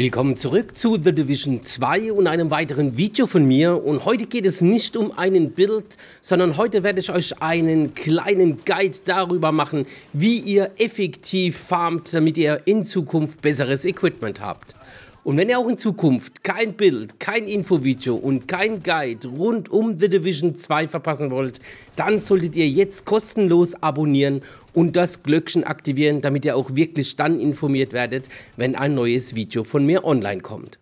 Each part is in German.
Willkommen zurück zu The Division 2 und einem weiteren Video von mir. Und heute geht es nicht um einen Bild, sondern heute werde ich euch einen kleinen Guide darüber machen, wie ihr effektiv farmt, damit ihr in Zukunft besseres Equipment habt. Und wenn ihr auch in Zukunft kein Bild, kein Infovideo und kein Guide rund um The Division 2 verpassen wollt, dann solltet ihr jetzt kostenlos abonnieren und das Glöckchen aktivieren, damit ihr auch wirklich dann informiert werdet, wenn ein neues Video von mir online kommt.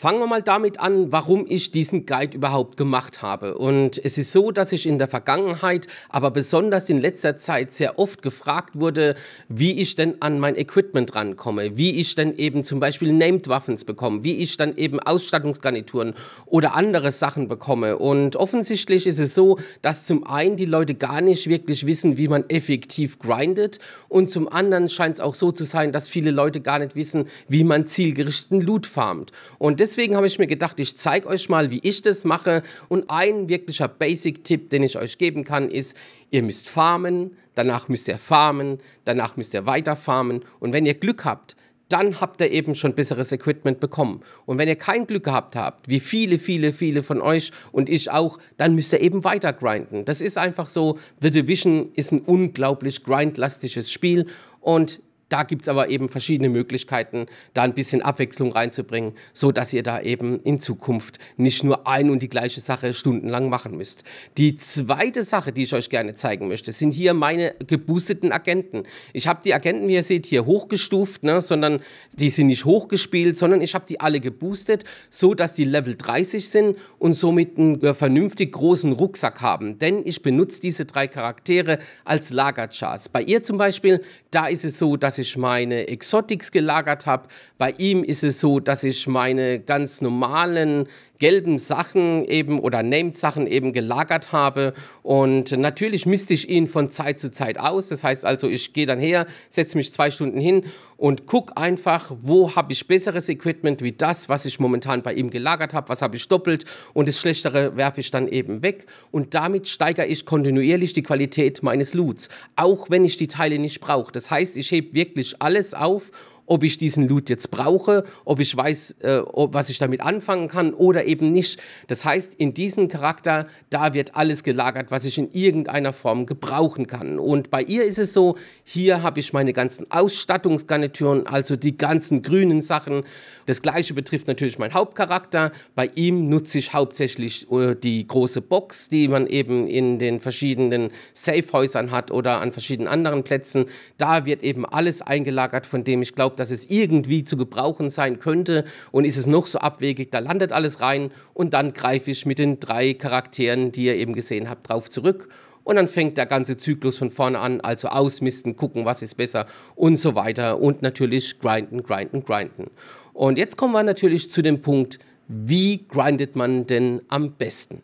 Fangen wir mal damit an, warum ich diesen Guide überhaupt gemacht habe. Und es ist so, dass ich in der Vergangenheit, aber besonders in letzter Zeit sehr oft gefragt wurde, wie ich denn an mein Equipment rankomme, wie ich denn eben zum Beispiel Named Waffens bekomme, wie ich dann eben Ausstattungsgarnituren oder andere Sachen bekomme. Und offensichtlich ist es so, dass zum einen die Leute gar nicht wirklich wissen, wie man effektiv grindet und zum anderen scheint es auch so zu sein, dass viele Leute gar nicht wissen, wie man zielgerichteten Loot farmt. Und deswegen habe ich mir gedacht, ich zeige euch mal, wie ich das mache. Und ein wirklicher Basic-Tipp, den ich euch geben kann, ist, ihr müsst farmen, danach müsst ihr farmen, danach müsst ihr weiter farmen. Und wenn ihr Glück habt, dann habt ihr eben schon besseres Equipment bekommen. Und wenn ihr kein Glück gehabt habt, wie viele, viele, viele von euch und ich auch, dann müsst ihr eben weiter grinden. Das ist einfach so, The Division ist ein unglaublich grindlastiges Spiel und da gibt es aber eben verschiedene Möglichkeiten, da ein bisschen Abwechslung reinzubringen, so dass ihr da eben in Zukunft nicht nur ein und die gleiche Sache stundenlang machen müsst. Die zweite Sache, die ich euch gerne zeigen möchte, sind hier meine geboosteten Agenten. Ich habe die Agenten, wie ihr seht, hier hochgestuft, ne, sondern die sind nicht hochgespielt, sondern ich habe die alle geboostet, so dass die Level 30 sind und somit einen äh, vernünftig großen Rucksack haben. Denn ich benutze diese drei Charaktere als Lagerchars. Bei ihr zum Beispiel, da ist es so, dass ich meine Exotics gelagert habe. Bei ihm ist es so, dass ich meine ganz normalen gelben Sachen eben oder Named Sachen eben gelagert habe. Und natürlich misste ich ihn von Zeit zu Zeit aus. Das heißt also, ich gehe dann her, setze mich zwei Stunden hin und gucke einfach, wo habe ich besseres Equipment wie das, was ich momentan bei ihm gelagert habe, was habe ich doppelt und das Schlechtere werfe ich dann eben weg und damit steigere ich kontinuierlich die Qualität meines Loots, auch wenn ich die Teile nicht brauche. Das heißt, ich hebe wirklich alles auf ob ich diesen Loot jetzt brauche, ob ich weiß, äh, ob, was ich damit anfangen kann oder eben nicht. Das heißt, in diesem Charakter, da wird alles gelagert, was ich in irgendeiner Form gebrauchen kann. Und bei ihr ist es so, hier habe ich meine ganzen Ausstattungsgarnituren, also die ganzen grünen Sachen. Das gleiche betrifft natürlich meinen Hauptcharakter. Bei ihm nutze ich hauptsächlich äh, die große Box, die man eben in den verschiedenen Safehäusern hat oder an verschiedenen anderen Plätzen. Da wird eben alles eingelagert, von dem ich glaube, dass es irgendwie zu gebrauchen sein könnte und ist es noch so abwegig, da landet alles rein und dann greife ich mit den drei Charakteren, die ihr eben gesehen habt, drauf zurück und dann fängt der ganze Zyklus von vorne an, also ausmisten, gucken, was ist besser und so weiter und natürlich grinden, grinden, grinden. Und jetzt kommen wir natürlich zu dem Punkt, wie grindet man denn am besten?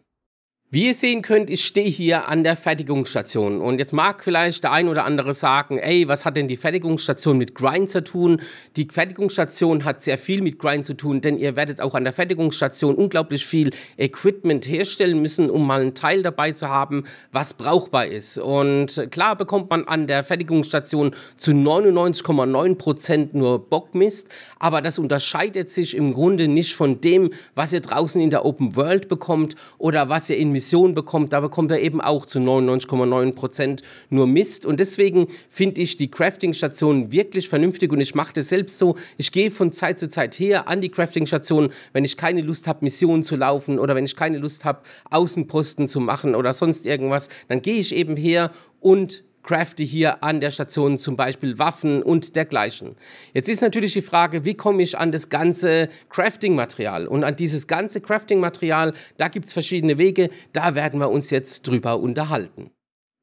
Wie ihr sehen könnt, ich stehe hier an der Fertigungsstation und jetzt mag vielleicht der ein oder andere sagen, ey, was hat denn die Fertigungsstation mit Grind zu tun? Die Fertigungsstation hat sehr viel mit Grind zu tun, denn ihr werdet auch an der Fertigungsstation unglaublich viel Equipment herstellen müssen, um mal einen Teil dabei zu haben, was brauchbar ist. Und klar bekommt man an der Fertigungsstation zu 99,9% Prozent nur Bockmist, aber das unterscheidet sich im Grunde nicht von dem, was ihr draußen in der Open World bekommt oder was ihr in Revision bekommt, da bekommt er eben auch zu 99,9 Prozent nur Mist. Und deswegen finde ich die Crafting-Stationen wirklich vernünftig und ich mache das selbst so. Ich gehe von Zeit zu Zeit her an die Crafting-Stationen, wenn ich keine Lust habe, Missionen zu laufen oder wenn ich keine Lust habe, Außenposten zu machen oder sonst irgendwas, dann gehe ich eben her und crafte hier an der Station zum Beispiel Waffen und dergleichen. Jetzt ist natürlich die Frage, wie komme ich an das ganze Crafting-Material? Und an dieses ganze Crafting-Material, da gibt es verschiedene Wege, da werden wir uns jetzt drüber unterhalten.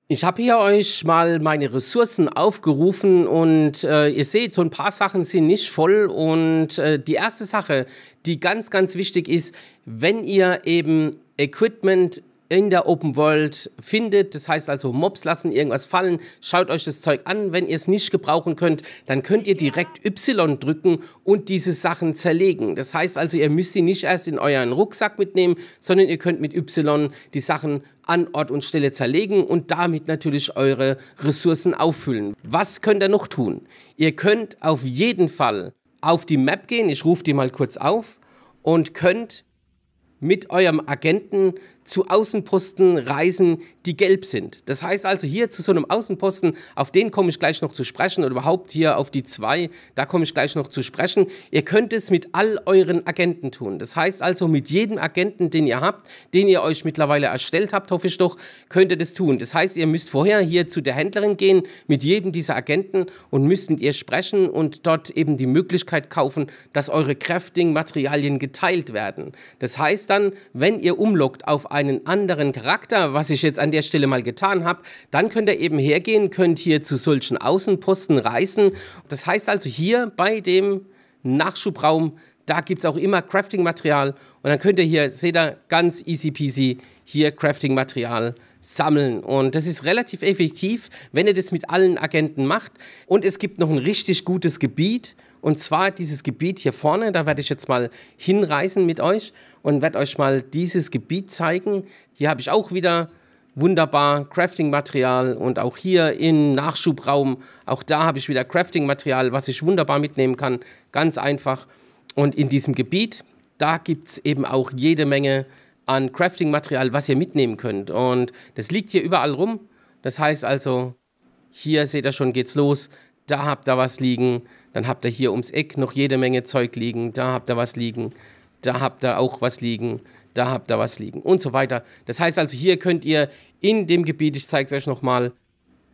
Ich habe hier euch mal meine Ressourcen aufgerufen und äh, ihr seht, so ein paar Sachen sind nicht voll. Und äh, die erste Sache, die ganz, ganz wichtig ist, wenn ihr eben Equipment in der Open World findet. Das heißt also, Mobs lassen irgendwas fallen. Schaut euch das Zeug an. Wenn ihr es nicht gebrauchen könnt, dann könnt ihr direkt Y drücken und diese Sachen zerlegen. Das heißt also, ihr müsst sie nicht erst in euren Rucksack mitnehmen, sondern ihr könnt mit Y die Sachen an Ort und Stelle zerlegen und damit natürlich eure Ressourcen auffüllen. Was könnt ihr noch tun? Ihr könnt auf jeden Fall auf die Map gehen. Ich rufe die mal kurz auf und könnt mit eurem Agenten zu Außenposten reisen, die gelb sind. Das heißt also hier zu so einem Außenposten, auf den komme ich gleich noch zu sprechen oder überhaupt hier auf die zwei, da komme ich gleich noch zu sprechen. Ihr könnt es mit all euren Agenten tun. Das heißt also mit jedem Agenten, den ihr habt, den ihr euch mittlerweile erstellt habt, hoffe ich doch, könnt ihr das tun. Das heißt, ihr müsst vorher hier zu der Händlerin gehen mit jedem dieser Agenten und müsst mit ihr sprechen und dort eben die Möglichkeit kaufen, dass eure Crafting-Materialien geteilt werden. Das heißt dann, wenn ihr umloggt auf einen anderen Charakter, was ich jetzt an der Stelle mal getan habe, dann könnt ihr eben hergehen, könnt hier zu solchen Außenposten reisen. Das heißt also hier bei dem Nachschubraum, da gibt es auch immer Crafting-Material und dann könnt ihr hier, seht ihr, ganz easy peasy hier Crafting-Material sammeln. Und das ist relativ effektiv, wenn ihr das mit allen Agenten macht. Und es gibt noch ein richtig gutes Gebiet. Und zwar dieses Gebiet hier vorne, da werde ich jetzt mal hinreisen mit euch und werde euch mal dieses Gebiet zeigen. Hier habe ich auch wieder wunderbar Crafting-Material und auch hier im Nachschubraum, auch da habe ich wieder Crafting-Material, was ich wunderbar mitnehmen kann, ganz einfach. Und in diesem Gebiet, da gibt es eben auch jede Menge an Crafting-Material, was ihr mitnehmen könnt. Und das liegt hier überall rum. Das heißt also, hier seht ihr schon, geht's los. Da habt ihr was liegen. Dann habt ihr hier ums Eck noch jede Menge Zeug liegen. Da habt ihr was liegen da habt ihr auch was liegen, da habt ihr was liegen und so weiter. Das heißt also, hier könnt ihr in dem Gebiet, ich zeige es euch nochmal,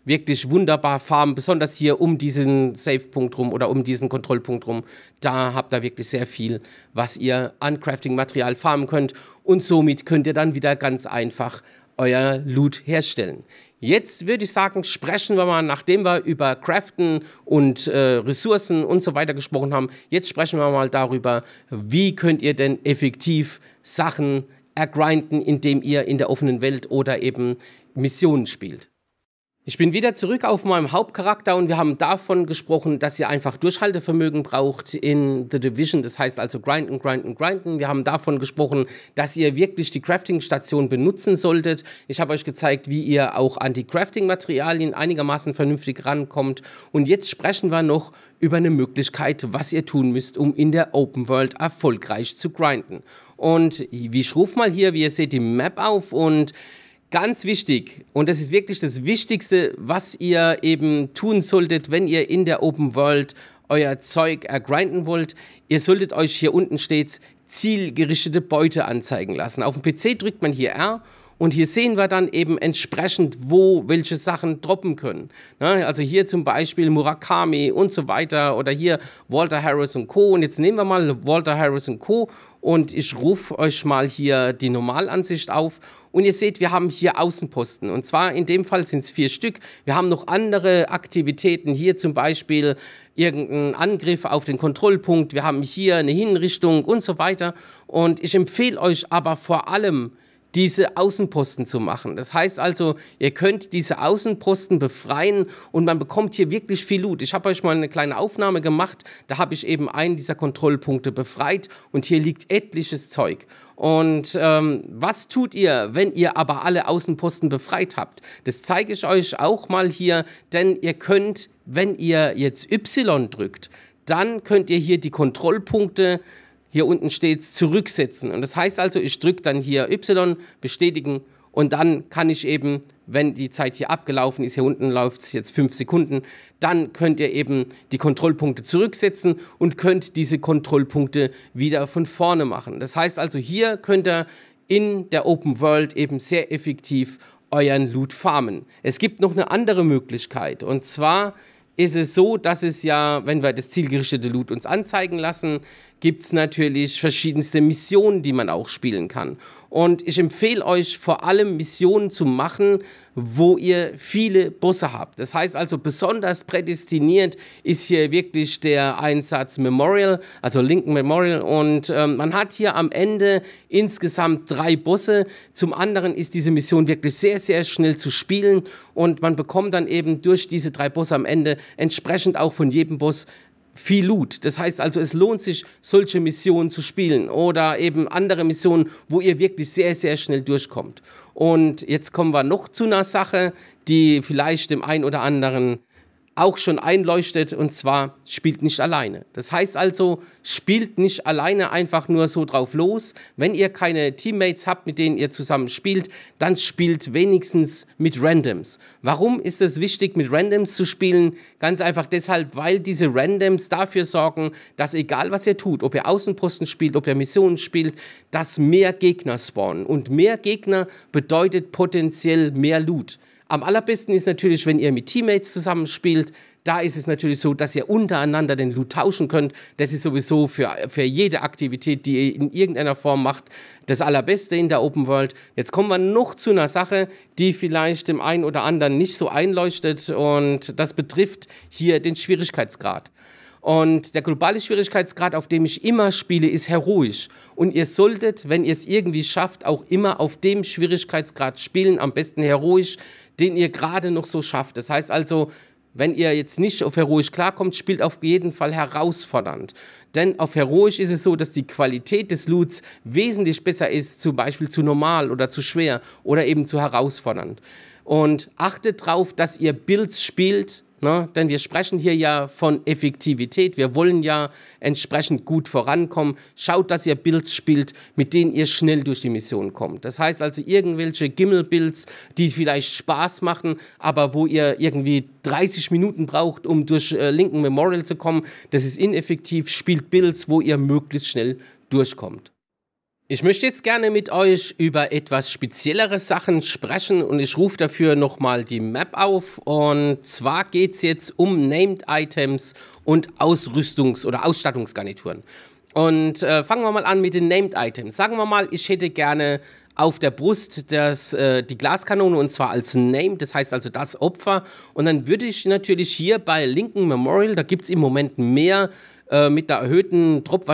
wirklich wunderbar farmen, besonders hier um diesen Safe-Punkt rum oder um diesen Kontrollpunkt rum. Da habt ihr wirklich sehr viel, was ihr an Crafting-Material farmen könnt und somit könnt ihr dann wieder ganz einfach euer Loot herstellen. Jetzt würde ich sagen, sprechen wir mal, nachdem wir über Craften und äh, Ressourcen und so weiter gesprochen haben, jetzt sprechen wir mal darüber, wie könnt ihr denn effektiv Sachen ergrinden, indem ihr in der offenen Welt oder eben Missionen spielt. Ich bin wieder zurück auf meinem Hauptcharakter und wir haben davon gesprochen, dass ihr einfach Durchhaltevermögen braucht in The Division. Das heißt also grinden, grinden, grinden. Wir haben davon gesprochen, dass ihr wirklich die Crafting-Station benutzen solltet. Ich habe euch gezeigt, wie ihr auch an die Crafting-Materialien einigermaßen vernünftig rankommt. Und jetzt sprechen wir noch über eine Möglichkeit, was ihr tun müsst, um in der Open World erfolgreich zu grinden. Und wie ich rufe mal hier, wie ihr seht, die Map auf und Ganz wichtig, und das ist wirklich das Wichtigste, was ihr eben tun solltet, wenn ihr in der Open World euer Zeug ergrinden wollt. Ihr solltet euch hier unten stets zielgerichtete Beute anzeigen lassen. Auf dem PC drückt man hier R und hier sehen wir dann eben entsprechend, wo welche Sachen droppen können. Ne, also hier zum Beispiel Murakami und so weiter oder hier Walter Harris und Co. Und jetzt nehmen wir mal Walter Harris und Co. und ich rufe euch mal hier die Normalansicht auf und ihr seht, wir haben hier Außenposten. Und zwar in dem Fall sind es vier Stück. Wir haben noch andere Aktivitäten. Hier zum Beispiel irgendeinen Angriff auf den Kontrollpunkt. Wir haben hier eine Hinrichtung und so weiter. Und ich empfehle euch aber vor allem, diese Außenposten zu machen. Das heißt also, ihr könnt diese Außenposten befreien und man bekommt hier wirklich viel Loot. Ich habe euch mal eine kleine Aufnahme gemacht, da habe ich eben einen dieser Kontrollpunkte befreit und hier liegt etliches Zeug. Und ähm, was tut ihr, wenn ihr aber alle Außenposten befreit habt? Das zeige ich euch auch mal hier, denn ihr könnt, wenn ihr jetzt Y drückt, dann könnt ihr hier die Kontrollpunkte befreien hier unten steht es zurücksetzen. Und das heißt also, ich drücke dann hier Y, bestätigen und dann kann ich eben, wenn die Zeit hier abgelaufen ist, hier unten läuft es jetzt fünf Sekunden, dann könnt ihr eben die Kontrollpunkte zurücksetzen und könnt diese Kontrollpunkte wieder von vorne machen. Das heißt also, hier könnt ihr in der Open World eben sehr effektiv euren Loot farmen. Es gibt noch eine andere Möglichkeit und zwar ist es so, dass es ja, wenn wir das zielgerichtete Loot uns anzeigen lassen, gibt es natürlich verschiedenste Missionen, die man auch spielen kann. Und ich empfehle euch vor allem Missionen zu machen, wo ihr viele Busse habt. Das heißt also, besonders prädestiniert ist hier wirklich der Einsatz Memorial, also Lincoln Memorial. Und ähm, man hat hier am Ende insgesamt drei Busse. Zum anderen ist diese Mission wirklich sehr, sehr schnell zu spielen und man bekommt dann eben durch diese drei Busse am Ende entsprechend auch von jedem Bus viel Loot. Das heißt also, es lohnt sich, solche Missionen zu spielen oder eben andere Missionen, wo ihr wirklich sehr, sehr schnell durchkommt. Und jetzt kommen wir noch zu einer Sache, die vielleicht dem einen oder anderen auch schon einleuchtet, und zwar spielt nicht alleine. Das heißt also, spielt nicht alleine einfach nur so drauf los. Wenn ihr keine Teammates habt, mit denen ihr zusammen spielt, dann spielt wenigstens mit Randoms. Warum ist es wichtig, mit Randoms zu spielen? Ganz einfach deshalb, weil diese Randoms dafür sorgen, dass egal was ihr tut, ob ihr Außenposten spielt, ob ihr Missionen spielt, dass mehr Gegner spawnen. Und mehr Gegner bedeutet potenziell mehr Loot. Am allerbesten ist natürlich, wenn ihr mit Teammates zusammenspielt. Da ist es natürlich so, dass ihr untereinander den Loot tauschen könnt. Das ist sowieso für, für jede Aktivität, die ihr in irgendeiner Form macht, das Allerbeste in der Open World. Jetzt kommen wir noch zu einer Sache, die vielleicht dem einen oder anderen nicht so einleuchtet. Und das betrifft hier den Schwierigkeitsgrad. Und der globale Schwierigkeitsgrad, auf dem ich immer spiele, ist heroisch. Und ihr solltet, wenn ihr es irgendwie schafft, auch immer auf dem Schwierigkeitsgrad spielen, am besten heroisch den ihr gerade noch so schafft. Das heißt also, wenn ihr jetzt nicht auf heroisch klarkommt, spielt auf jeden Fall herausfordernd. Denn auf heroisch ist es so, dass die Qualität des Loots wesentlich besser ist, zum Beispiel zu normal oder zu schwer oder eben zu herausfordernd. Und achtet darauf, dass ihr Builds spielt, Ne? Denn wir sprechen hier ja von Effektivität. Wir wollen ja entsprechend gut vorankommen. Schaut, dass ihr Builds spielt, mit denen ihr schnell durch die Mission kommt. Das heißt also irgendwelche Gimmel-Builds, die vielleicht Spaß machen, aber wo ihr irgendwie 30 Minuten braucht, um durch äh, Lincoln Memorial zu kommen, das ist ineffektiv. Spielt Builds, wo ihr möglichst schnell durchkommt. Ich möchte jetzt gerne mit euch über etwas speziellere Sachen sprechen und ich rufe dafür nochmal die Map auf. Und zwar geht es jetzt um Named Items und Ausrüstungs- oder Ausstattungsgarnituren. Und äh, fangen wir mal an mit den Named Items. Sagen wir mal, ich hätte gerne auf der Brust das, äh, die Glaskanone und zwar als Named, das heißt also das Opfer. Und dann würde ich natürlich hier bei Lincoln Memorial, da gibt es im Moment mehr äh, mit einer erhöhten drop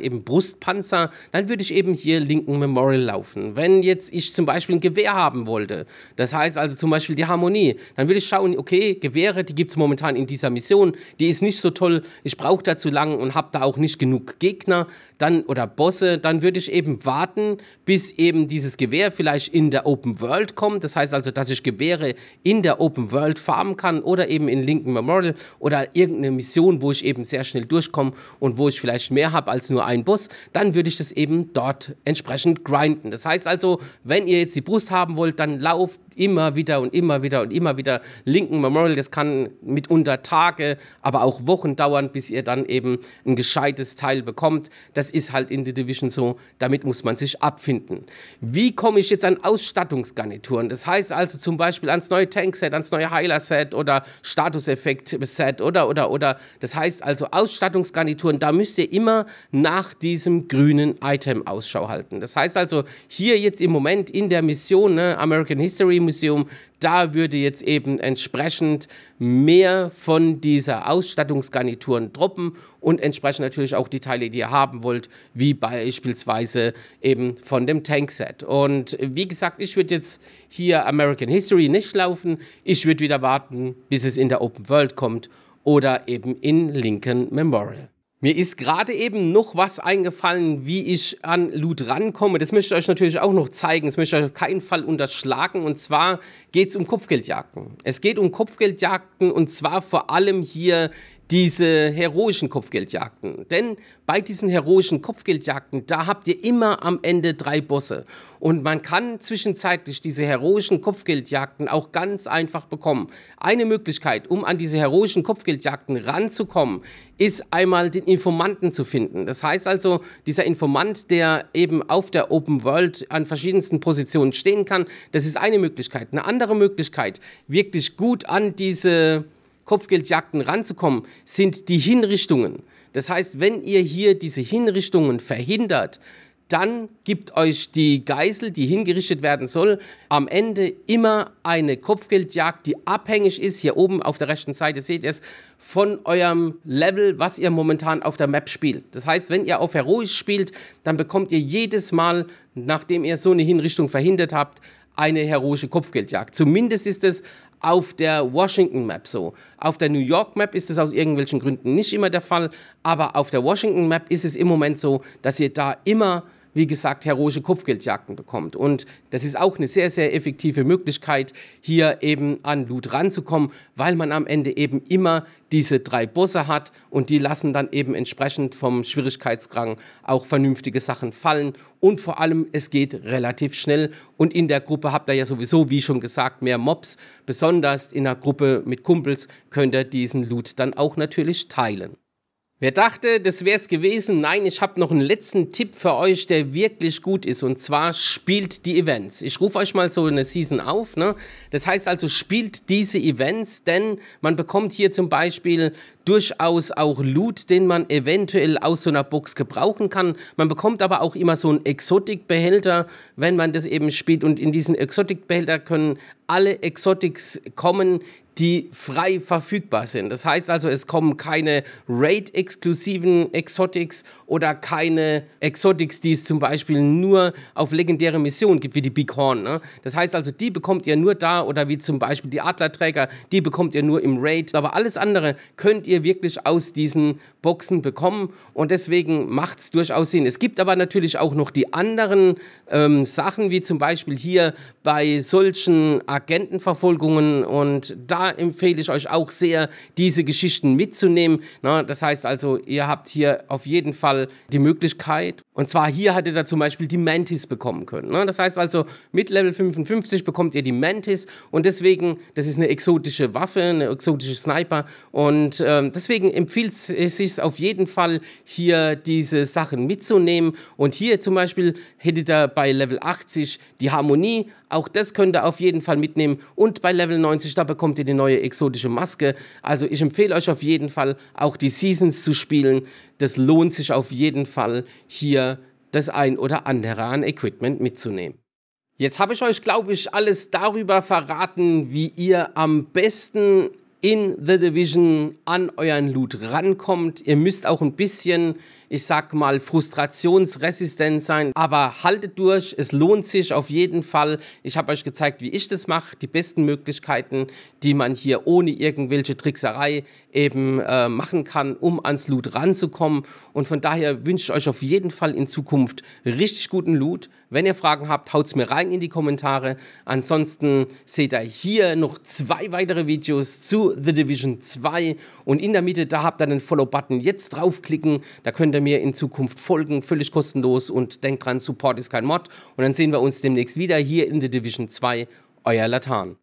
eben Brustpanzer, dann würde ich eben hier linken Memorial laufen. Wenn jetzt ich zum Beispiel ein Gewehr haben wollte, das heißt also zum Beispiel die Harmonie, dann würde ich schauen, okay, Gewehre, die gibt es momentan in dieser Mission, die ist nicht so toll, ich brauche da zu lang und habe da auch nicht genug Gegner dann, oder Bosse, dann würde ich eben warten, bis eben dieses Gewehr vielleicht in der Open World kommt. Das heißt also, dass ich Gewehre in der Open World farmen kann oder eben in Lincoln Memorial oder irgendeine Mission, wo ich eben sehr schnell durch durchkomme und wo ich vielleicht mehr habe als nur einen Bus, dann würde ich das eben dort entsprechend grinden. Das heißt also, wenn ihr jetzt die Brust haben wollt, dann lauft immer wieder und immer wieder und immer wieder. Lincoln Memorial, das kann mitunter Tage, aber auch Wochen dauern, bis ihr dann eben ein gescheites Teil bekommt. Das ist halt in The Division so. Damit muss man sich abfinden. Wie komme ich jetzt an Ausstattungsgarnituren? Das heißt also zum Beispiel ans neue Tankset, ans neue Heiler-Set oder Statuseffekt-Set oder, oder, oder. Das heißt also Ausstattungsgarnituren, da müsst ihr immer nach diesem grünen Item Ausschau halten. Das heißt also, hier jetzt im Moment in der Mission ne, American History Museum, da würde jetzt eben entsprechend mehr von dieser Ausstattungsgarnituren droppen und entsprechend natürlich auch die Teile, die ihr haben wollt, wie beispielsweise eben von dem Tankset. Und wie gesagt, ich würde jetzt hier American History nicht laufen. Ich würde wieder warten, bis es in der Open World kommt oder eben in Lincoln Memorial. Mir ist gerade eben noch was eingefallen, wie ich an Loot rankomme. Das möchte ich euch natürlich auch noch zeigen. Das möchte ich auf keinen Fall unterschlagen. Und zwar geht es um Kopfgeldjagden. Es geht um Kopfgeldjagden und zwar vor allem hier diese heroischen Kopfgeldjagden. Denn bei diesen heroischen Kopfgeldjagden, da habt ihr immer am Ende drei Bosse. Und man kann zwischenzeitlich diese heroischen Kopfgeldjagden auch ganz einfach bekommen. Eine Möglichkeit, um an diese heroischen Kopfgeldjagden ranzukommen, ist einmal den Informanten zu finden. Das heißt also, dieser Informant, der eben auf der Open World an verschiedensten Positionen stehen kann, das ist eine Möglichkeit. Eine andere Möglichkeit, wirklich gut an diese Kopfgeldjagden ranzukommen, sind die Hinrichtungen. Das heißt, wenn ihr hier diese Hinrichtungen verhindert, dann gibt euch die Geisel, die hingerichtet werden soll, am Ende immer eine Kopfgeldjagd, die abhängig ist, hier oben auf der rechten Seite seht ihr es, von eurem Level, was ihr momentan auf der Map spielt. Das heißt, wenn ihr auf Heroisch spielt, dann bekommt ihr jedes Mal, nachdem ihr so eine Hinrichtung verhindert habt, eine heroische Kopfgeldjagd. Zumindest ist es auf der Washington Map so. Auf der New York Map ist es aus irgendwelchen Gründen nicht immer der Fall, aber auf der Washington Map ist es im Moment so, dass ihr da immer wie gesagt, heroische Kopfgeldjagden bekommt. Und das ist auch eine sehr, sehr effektive Möglichkeit, hier eben an Loot ranzukommen, weil man am Ende eben immer diese drei Bosse hat und die lassen dann eben entsprechend vom Schwierigkeitsgrang auch vernünftige Sachen fallen und vor allem es geht relativ schnell und in der Gruppe habt ihr ja sowieso, wie schon gesagt, mehr Mobs, besonders in einer Gruppe mit Kumpels könnt ihr diesen Loot dann auch natürlich teilen. Wer dachte, das wär's gewesen? Nein, ich habe noch einen letzten Tipp für euch, der wirklich gut ist. Und zwar spielt die Events. Ich rufe euch mal so eine Season auf. Ne? Das heißt also, spielt diese Events, denn man bekommt hier zum Beispiel durchaus auch Loot, den man eventuell aus so einer Box gebrauchen kann. Man bekommt aber auch immer so einen Exotic-Behälter, wenn man das eben spielt. Und in diesen Exotic-Behälter können alle Exotics kommen, die frei verfügbar sind. Das heißt also, es kommen keine Raid-exklusiven Exotics oder keine Exotics, die es zum Beispiel nur auf legendäre Missionen gibt, wie die Bighorn. Ne? Das heißt also, die bekommt ihr nur da oder wie zum Beispiel die Adlerträger, die bekommt ihr nur im Raid. Aber alles andere könnt ihr wir wirklich aus diesen Boxen bekommen. Und deswegen macht es durchaus Sinn. Es gibt aber natürlich auch noch die anderen ähm, Sachen, wie zum Beispiel hier bei solchen Agentenverfolgungen. Und da empfehle ich euch auch sehr, diese Geschichten mitzunehmen. Na, das heißt also, ihr habt hier auf jeden Fall die Möglichkeit. Und zwar hier hattet ihr da zum Beispiel die Mantis bekommen können. Na, das heißt also, mit Level 55 bekommt ihr die Mantis. Und deswegen, das ist eine exotische Waffe, eine exotische Sniper. Und ähm, ähm, deswegen empfiehlt es äh, sich auf jeden Fall, hier diese Sachen mitzunehmen. Und hier zum Beispiel hättet ihr bei Level 80 die Harmonie. Auch das könnt ihr auf jeden Fall mitnehmen. Und bei Level 90, da bekommt ihr die neue exotische Maske. Also ich empfehle euch auf jeden Fall, auch die Seasons zu spielen. Das lohnt sich auf jeden Fall, hier das ein oder andere an Equipment mitzunehmen. Jetzt habe ich euch, glaube ich, alles darüber verraten, wie ihr am besten in The Division an euren Loot rankommt. Ihr müsst auch ein bisschen ich sag mal, frustrationsresistent sein. Aber haltet durch, es lohnt sich auf jeden Fall. Ich habe euch gezeigt, wie ich das mache, die besten Möglichkeiten, die man hier ohne irgendwelche Trickserei eben äh, machen kann, um ans Loot ranzukommen. Und von daher wünsche ich euch auf jeden Fall in Zukunft richtig guten Loot. Wenn ihr Fragen habt, haut es mir rein in die Kommentare. Ansonsten seht ihr hier noch zwei weitere Videos zu The Division 2 und in der Mitte, da habt ihr den Follow-Button. Jetzt draufklicken, da könnt ihr ihr mir in Zukunft folgen, völlig kostenlos und denkt dran, Support ist kein Mod. Und dann sehen wir uns demnächst wieder hier in The Division 2, euer Latan.